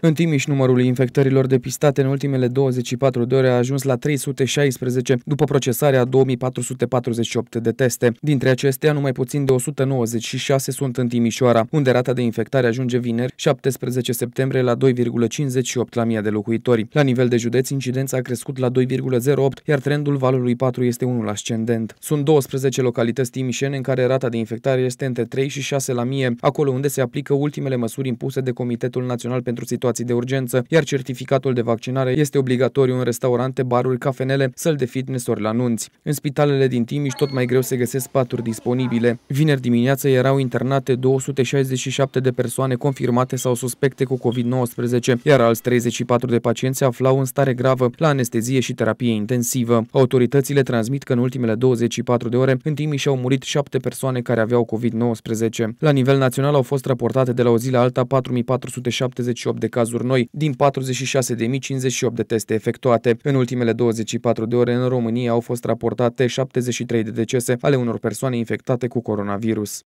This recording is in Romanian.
În Timiș, numărul infectărilor depistate în ultimele 24 de ore a ajuns la 316, după procesarea 2448 de teste. Dintre acestea, numai puțin de 196 sunt în Timișoara, unde rata de infectare ajunge vineri, 17 septembrie, la 2,58 la mii de locuitori. La nivel de județ, incidența a crescut la 2,08, iar trendul valului 4 este unul ascendent. Sunt 12 localități timișene în care rata de infectare este între 3 și 6 la mie, acolo unde se aplică ultimele măsuri impuse de Comitetul Național pentru situație situații de urgență, iar certificatul de vaccinare este obligatoriu în restaurante, baruri, cafenele, săl de fitness ori la nunți. În spitalele din Timiș tot mai greu se găsesc paturi disponibile. Vineri dimineață erau internate 267 de persoane confirmate sau suspecte cu COVID-19, iar alți 34 de pacienți aflau în stare gravă la anestezie și terapie intensivă. Autoritățile transmit că în ultimele 24 de ore în Timiș au murit 7 persoane care aveau COVID-19. La nivel național au fost raportate de la o zi la alta 4478 de cazuri cazuri noi din 46.058 de teste efectuate. În ultimele 24 de ore în România au fost raportate 73 de decese ale unor persoane infectate cu coronavirus.